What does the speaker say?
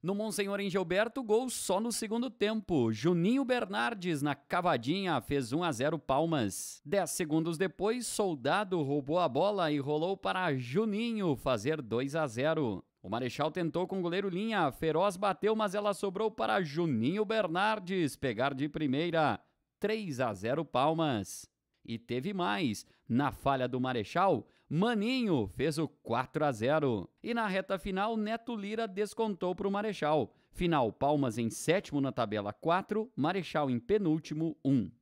No Monsenhor em Gilberto, gol só no segundo tempo. Juninho Bernardes na cavadinha fez 1 a 0 Palmas. 10 segundos depois, Soldado roubou a bola e rolou para Juninho fazer 2 a 0. O Marechal tentou com o goleiro Linha, Feroz bateu, mas ela sobrou para Juninho Bernardes pegar de primeira. 3 a 0 Palmas. E teve mais. Na falha do Marechal, Maninho fez o 4 a 0. E na reta final, Neto Lira descontou para o Marechal. Final: Palmas em sétimo na tabela 4, Marechal em penúltimo 1.